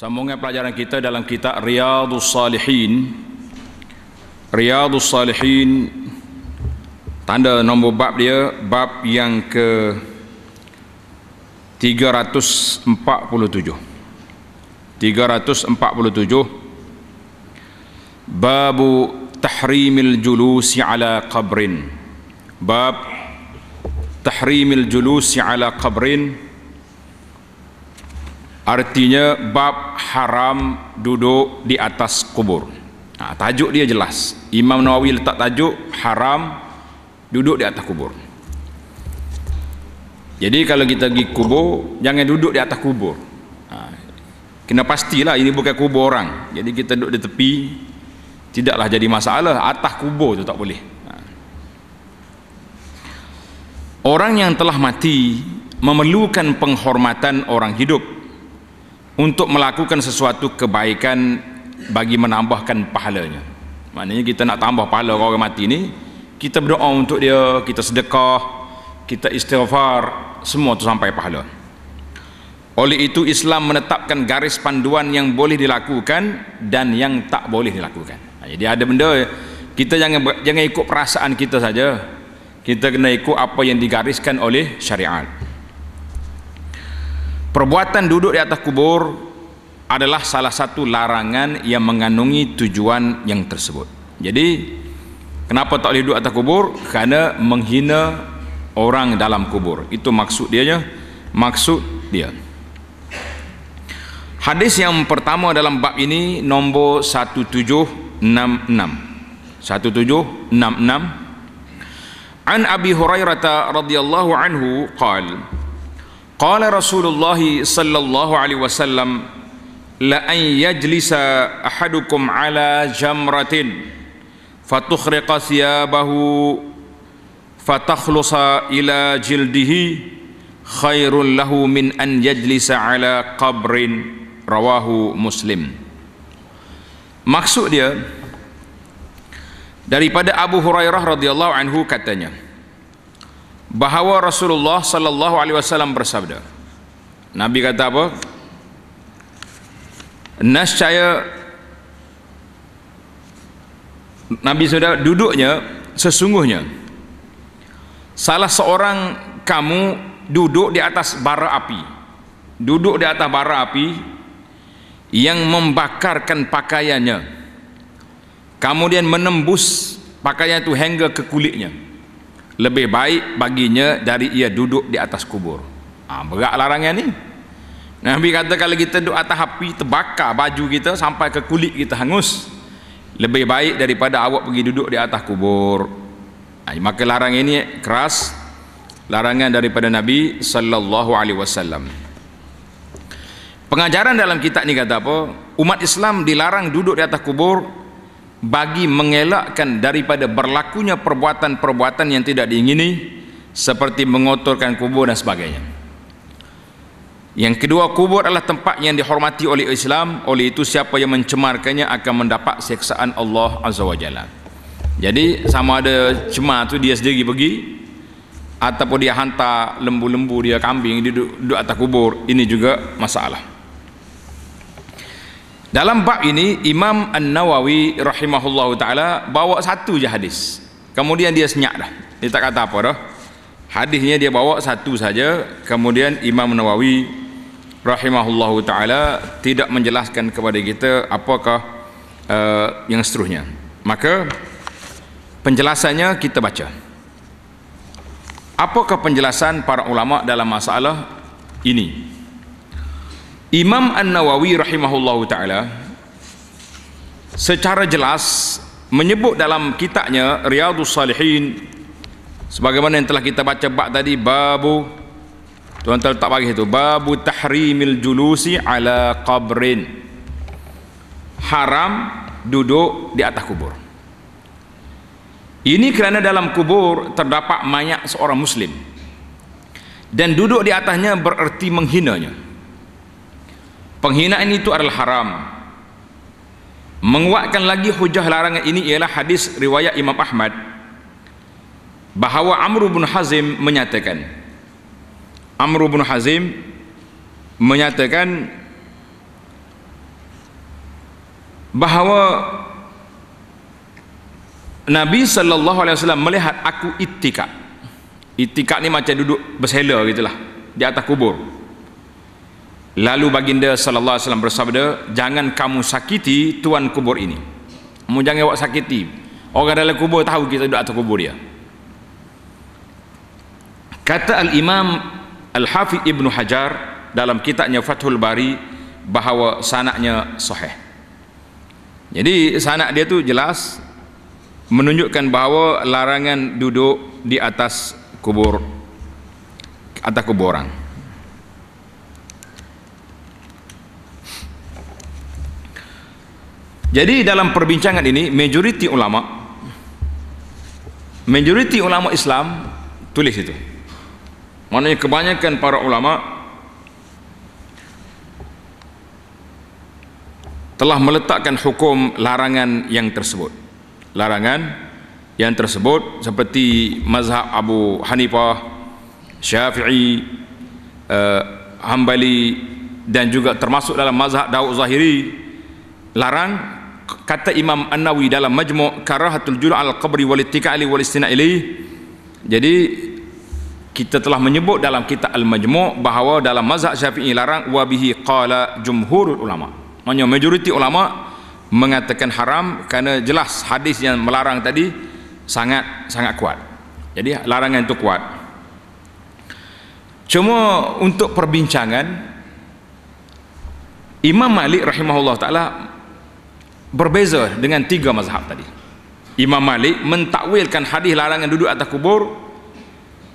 Sambungan pelajaran kita dalam kitab Riyadus Salihin Riyadus Salihin Tanda nombor bab dia Bab yang ke 347 347 Bab tahrimil julusi ala qabrin Bab tahrimil julusi ala qabrin artinya bab haram duduk di atas kubur nah, ha, tajuk dia jelas Imam Nawawi letak tajuk haram duduk di atas kubur jadi kalau kita pergi kubur jangan duduk di atas kubur nah, ha, kena pastilah ini bukan kubur orang jadi kita duduk di tepi tidaklah jadi masalah atas kubur itu tak boleh nah. Ha. orang yang telah mati memerlukan penghormatan orang hidup untuk melakukan sesuatu kebaikan bagi menambahkan pahalanya maknanya kita nak tambah pahala orang mati ni kita berdoa untuk dia kita sedekah kita istighfar semua tu sampai pahala oleh itu Islam menetapkan garis panduan yang boleh dilakukan dan yang tak boleh dilakukan ha, jadi ada benda kita jangan jangan ikut perasaan kita saja kita kena ikut apa yang digariskan oleh syariat Perbuatan duduk di atas kubur adalah salah satu larangan yang mengandungi tujuan yang tersebut. Jadi, kenapa tak boleh duduk atas kubur? Kerana menghina orang dalam kubur. Itu maksud dia ya. Maksud dia. Hadis yang pertama dalam bab ini nombor 1766. 1766. An Abi Hurairah radhiyallahu anhu qala قال رسول الله صلى الله عليه وسلم لأن يجلس أحدكم على جمرة فتخرق ثيابه فتخلص إلى جلده خير له من أن يجلس على قبر رواه مسلم maksud dia daripada Abu Hurairah radhiyallahu anhu katanya bahawa Rasulullah sallallahu alaihi wasallam bersabda. Nabi kata apa? Nescaya Nabi sudah duduknya sesungguhnya salah seorang kamu duduk di atas bara api. Duduk di atas bara api yang membakarkan pakaiannya. Kemudian menembus pakaian itu hingga ke kulitnya lebih baik baginya dari ia duduk di atas kubur ha, berat larangan ni Nabi kata kalau kita duduk atas api terbakar baju kita sampai ke kulit kita hangus lebih baik daripada awak pergi duduk di atas kubur ha, maka larangan ini keras larangan daripada Nabi saw. pengajaran dalam kitab ni kata apa umat Islam dilarang duduk di atas kubur bagi mengelakkan daripada berlakunya perbuatan-perbuatan yang tidak diingini seperti mengotorkan kubur dan sebagainya. Yang kedua, kubur adalah tempat yang dihormati oleh Islam, oleh itu siapa yang mencemarkannya akan mendapat seksaan Allah Azza wa Jalla. Jadi sama ada cemar tu dia sendiri pergi ataupun dia hantar lembu-lembu dia kambing dia duduk, duduk atas kubur, ini juga masalah. Dalam bab ini Imam An-Nawawi rahimahullah taala bawa satu je hadis. Kemudian dia senyap dah. Dia tak kata apa dah. Hadisnya dia bawa satu saja, kemudian Imam An Nawawi rahimahullah taala tidak menjelaskan kepada kita apakah uh, yang seterusnya. Maka penjelasannya kita baca. Apakah penjelasan para ulama dalam masalah ini? Imam An-Nawawi rahimahullah taala secara jelas menyebut dalam kitabnya Riyadus Salihin sebagaimana yang telah kita baca bab tadi babu tuan tak bagi itu babu tahrimil julusi ala qabrin haram duduk di atas kubur ini kerana dalam kubur terdapat mayat seorang muslim dan duduk di atasnya bererti menghinanya nya penghinaan itu adalah haram menguatkan lagi hujah larangan ini ialah hadis riwayat Imam Ahmad bahawa Amru bin Hazim menyatakan Amru bin Hazim menyatakan bahawa Nabi sallallahu alaihi wasallam melihat aku itikak. Itikak ni macam duduk bersela gitulah di atas kubur. Lalu baginda sallallahu alaihi wasallam bersabda, "Jangan kamu sakiti tuan kubur ini." Kamu jangan awak sakiti. Orang dalam kubur tahu kita duduk atas kubur dia. Kata al-Imam Al-Hafidh Ibn Hajar dalam kitabnya Fathul Bari bahawa sanaknya sahih. Jadi sanak dia tu jelas menunjukkan bahawa larangan duduk di atas kubur atau kubur orang. Jadi dalam perbincangan ini majoriti ulama majoriti ulama Islam tulis itu. Maknanya kebanyakan para ulama telah meletakkan hukum larangan yang tersebut. Larangan yang tersebut seperti mazhab Abu Hanifah, Syafi'i, uh, eh, Hambali dan juga termasuk dalam mazhab Daud Zahiri larang kata Imam An-Nawi dalam majmuk karahatul jul al-qabri wal ittika'ali wal istina'ili jadi kita telah menyebut dalam kitab al-majmuk bahawa dalam mazhab syafi'i larang wabihi qala jumhur ulama maknanya majoriti ulama mengatakan haram kerana jelas hadis yang melarang tadi sangat sangat kuat jadi larangan itu kuat cuma untuk perbincangan Imam Malik rahimahullah ta'ala berbeza dengan tiga mazhab tadi Imam Malik mentakwilkan hadis larangan duduk atas kubur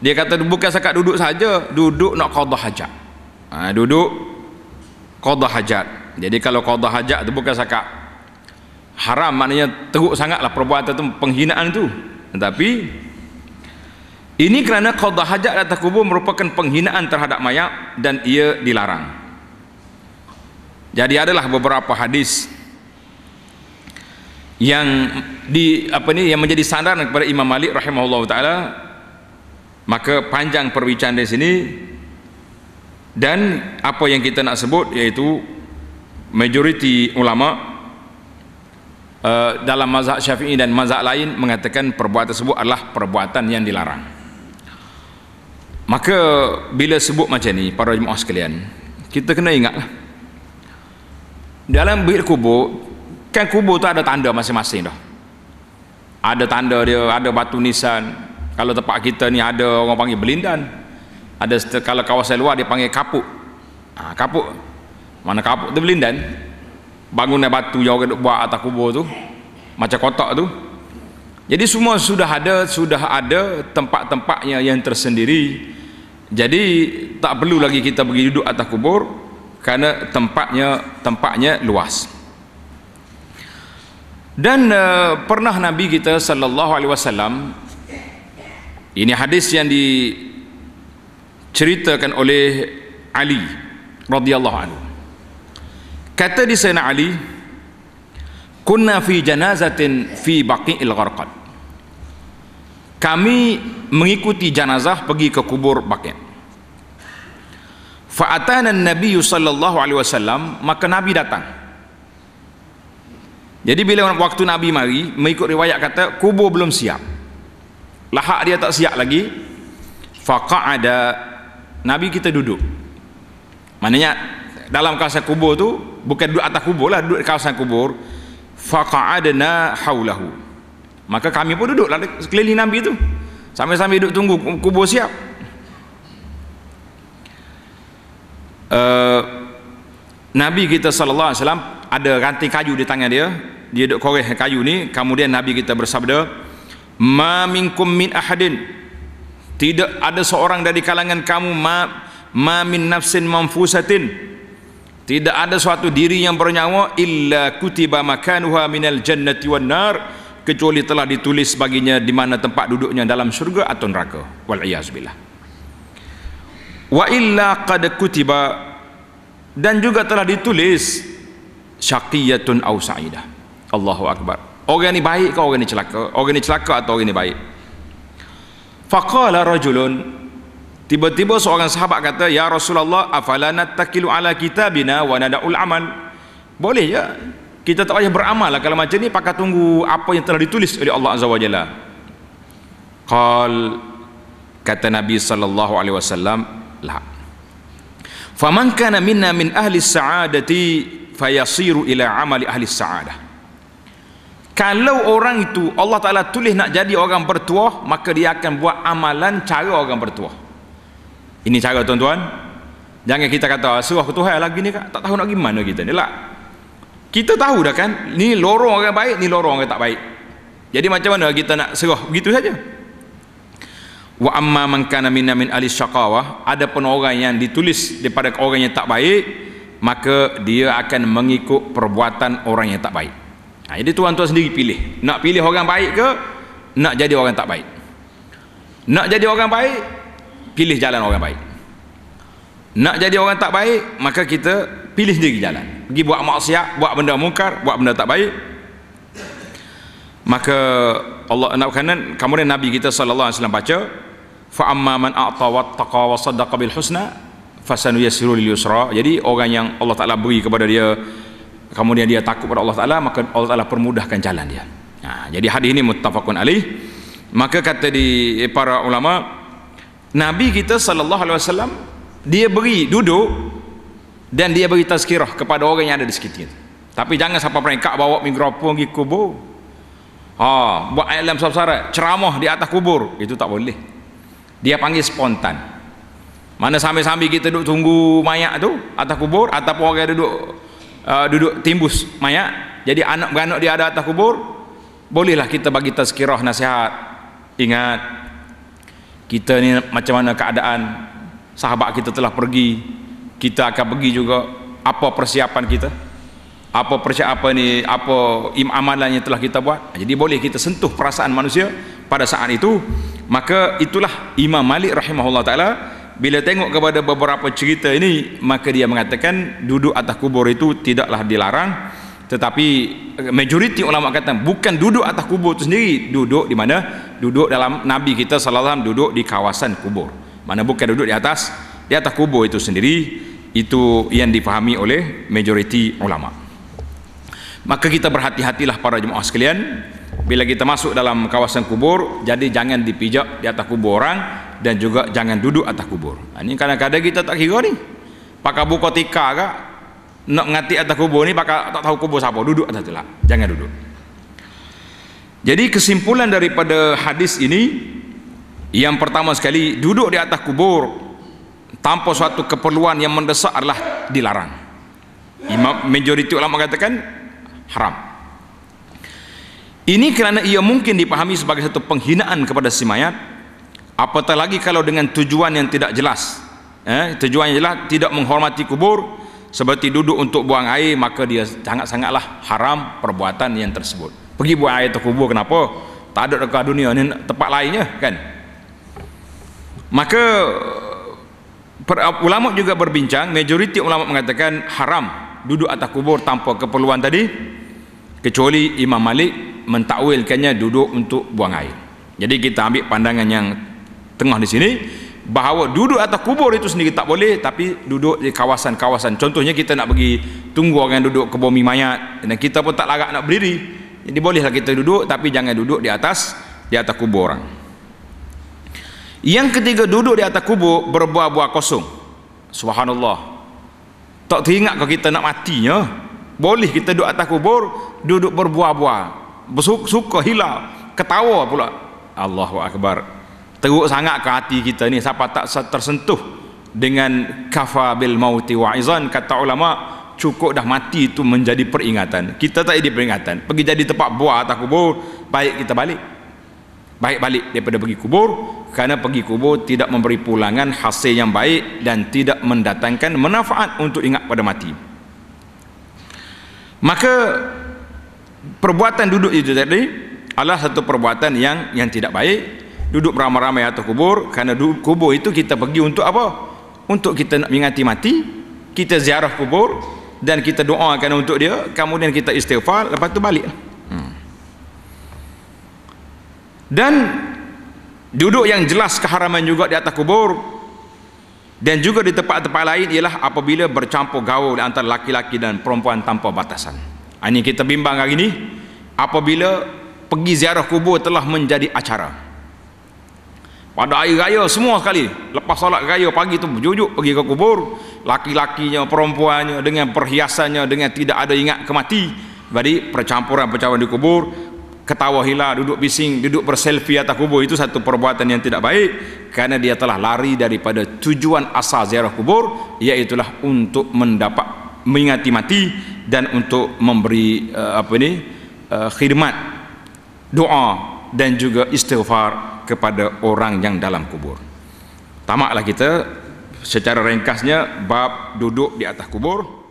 dia kata bukan sekat duduk saja duduk nak qadah hajat ha, duduk qadah hajat jadi kalau qadah hajat itu bukan sekat haram maknanya teruk sangatlah perbuatan itu penghinaan itu tetapi ini kerana qadah hajat atas kubur merupakan penghinaan terhadap mayat dan ia dilarang jadi adalah beberapa hadis yang di apa ni yang menjadi sandaran kepada Imam Malik rahimahullah taala maka panjang perbincangan di sini dan apa yang kita nak sebut yaitu majoriti ulama uh, dalam mazhab Syafi'i dan mazhab lain mengatakan perbuatan tersebut adalah perbuatan yang dilarang maka bila sebut macam ni para jemaah sekalian kita kena ingat dalam bil kubur kan kubur tu ada tanda masing-masing dah ada tanda dia ada batu nisan kalau tempat kita ni ada orang panggil belindan ada kalau kawasan luar dia panggil kapuk ha, kapuk mana kapuk tu belindan bangunan batu yang orang buat atas kubur tu macam kotak tu jadi semua sudah ada sudah ada tempat-tempatnya yang tersendiri jadi tak perlu lagi kita pergi duduk atas kubur kerana tempatnya tempatnya luas dan uh, pernah nabi kita sallallahu alaihi wasallam ini hadis yang diceritakan oleh Ali radhiyallahu anhu kata di sana Ali kunna fi janazatin fi baqi'il gharqad kami mengikuti jenazah pergi ke kubur baqi' fa atana an-nabiy sallallahu alaihi wasallam maka nabi datang jadi bila waktu Nabi mari mengikut riwayat kata kubur belum siap lahak dia tak siap lagi ada Nabi kita duduk maknanya dalam kawasan kubur tu bukan duduk atas kubur lah duduk di kawasan kubur faqa'adna haulahu maka kami pun duduk lah keliling Nabi tu sambil-sambil duduk tunggu kubur siap uh, Nabi kita SAW ada ranting kayu di tangan dia dia duk koreh kayu ni kemudian Nabi kita bersabda ma minkum min ahadin tidak ada seorang dari kalangan kamu ma, ma min nafsin manfusatin tidak ada suatu diri yang bernyawa illa kutiba makanuha minal jannati wan nar kecuali telah ditulis baginya di mana tempat duduknya dalam syurga atau neraka wal iyaz billah wa illa qad kutiba dan juga telah ditulis syaqiyatun aw sa'idah Allahu Akbar orang ni baik ke orang ni celaka orang ni celaka atau orang ni baik faqala rajulun tiba-tiba seorang sahabat kata ya Rasulullah afalana takilu ala kitabina wa nada'ul amal boleh ya kita tak payah beramal lah kalau macam ni pakai tunggu apa yang telah ditulis oleh Allah Azza wa Jalla qal kata Nabi sallallahu alaihi wasallam la faman kana minna min ahli saadati fayasiru ila amali ahli saadah kalau orang itu Allah Ta'ala tulis nak jadi orang bertuah maka dia akan buat amalan cara orang bertuah ini cara tuan-tuan jangan kita kata suruh ketuhan lagi ni tak tahu nak gimana kita ni lah kita tahu dah kan ni lorong orang baik ni lorong orang tak baik jadi macam mana kita nak serah begitu saja wa amma man kana minna min ali syaqawa ada pun orang yang ditulis daripada orang yang tak baik maka dia akan mengikut perbuatan orang yang tak baik Ha, jadi tuan-tuan sendiri pilih. Nak pilih orang baik ke? Nak jadi orang tak baik. Nak jadi orang baik, pilih jalan orang baik. Nak jadi orang tak baik, maka kita pilih sendiri jalan. Pergi buat maksiat, buat benda mungkar, buat benda tak baik. Maka Allah nak kanan kemudian Nabi kita sallallahu alaihi wasallam baca fa amma man a'ta wattaqa wa saddaqa bil husna fasanuyassiru lil yusra. Jadi orang yang Allah Taala beri kepada dia kemudian dia takut pada Allah Taala maka Allah Taala permudahkan jalan dia nah, ha, jadi hadis ini muttafaqun alih maka kata di eh, para ulama Nabi kita sallallahu alaihi wasallam dia beri duduk dan dia beri tazkirah kepada orang yang ada di sekitar tapi jangan sampai perengkak bawa mikrofon pergi kubur ha, buat alam sabsarat ceramah di atas kubur itu tak boleh dia panggil spontan mana sambil-sambil kita duduk tunggu mayat tu atas kubur ataupun orang yang duduk uh, duduk timbus mayat jadi anak beranak dia ada atas kubur bolehlah kita bagi tazkirah nasihat ingat kita ni macam mana keadaan sahabat kita telah pergi kita akan pergi juga apa persiapan kita apa persiapan ni apa im amalan yang telah kita buat jadi boleh kita sentuh perasaan manusia pada saat itu maka itulah Imam Malik rahimahullah ta'ala bila tengok kepada beberapa cerita ini maka dia mengatakan duduk atas kubur itu tidaklah dilarang tetapi eh, majoriti ulama kata bukan duduk atas kubur itu sendiri duduk di mana duduk dalam nabi kita sallallahu alaihi wasallam duduk di kawasan kubur mana bukan duduk di atas di atas kubur itu sendiri itu yang dipahami oleh majoriti ulama maka kita berhati-hatilah para jemaah sekalian bila kita masuk dalam kawasan kubur jadi jangan dipijak di atas kubur orang dan juga jangan duduk atas kubur ini ha, kadang-kadang kita tak kira ni pakai buku tika kak nak ngati atas kubur ni pakai tak tahu kubur siapa duduk atas telak jangan duduk jadi kesimpulan daripada hadis ini yang pertama sekali duduk di atas kubur tanpa suatu keperluan yang mendesak adalah dilarang imam majoriti ulama katakan haram ini kerana ia mungkin dipahami sebagai satu penghinaan kepada si mayat apatah lagi kalau dengan tujuan yang tidak jelas eh, tujuan yang jelas tidak menghormati kubur seperti duduk untuk buang air maka dia sangat-sangatlah haram perbuatan yang tersebut pergi buang air ke kubur kenapa? tak ada dekat dunia ni tempat lainnya kan maka per, ulama juga berbincang majoriti ulama mengatakan haram duduk atas kubur tanpa keperluan tadi kecuali Imam Malik mentakwilkannya duduk untuk buang air jadi kita ambil pandangan yang tengah di sini bahawa duduk atas kubur itu sendiri tak boleh tapi duduk di kawasan-kawasan contohnya kita nak pergi tunggu orang yang duduk ke bumi mayat dan kita pun tak larat nak berdiri jadi bolehlah kita duduk tapi jangan duduk di atas di atas kubur orang yang ketiga duduk di atas kubur berbuah-buah kosong subhanallah tak teringat kalau kita nak matinya boleh kita duduk atas kubur duduk berbuah-buah bersuka hilang ketawa pula Allahu Akbar teruk sangat ke hati kita ni siapa tak tersentuh dengan kafa bil mauti wa izan kata ulama cukup dah mati itu menjadi peringatan kita tak jadi peringatan pergi jadi tempat buah atau kubur baik kita balik baik balik daripada pergi kubur kerana pergi kubur tidak memberi pulangan hasil yang baik dan tidak mendatangkan manfaat untuk ingat pada mati maka perbuatan duduk itu tadi adalah satu perbuatan yang yang tidak baik duduk ramai-ramai atas kubur kerana kubur itu kita pergi untuk apa? untuk kita nak mengingati mati kita ziarah kubur dan kita doakan untuk dia kemudian kita istighfar lepas tu balik hmm. dan duduk yang jelas keharaman juga di atas kubur dan juga di tempat-tempat lain ialah apabila bercampur gaul antara laki-laki dan perempuan tanpa batasan ha, ini kita bimbang hari ini apabila pergi ziarah kubur telah menjadi acara acara pada air raya semua sekali lepas solat raya pagi tu jujuk pergi ke kubur laki-lakinya perempuannya dengan perhiasannya dengan tidak ada ingat kemati jadi percampuran-percampuran di kubur ketawa hilah duduk bising duduk berselfie atas kubur itu satu perbuatan yang tidak baik kerana dia telah lari daripada tujuan asal ziarah kubur iaitu untuk mendapat mengingati mati dan untuk memberi uh, apa ini uh, eh, khidmat doa dan juga istighfar kepada orang yang dalam kubur tamaklah kita secara ringkasnya bab duduk di atas kubur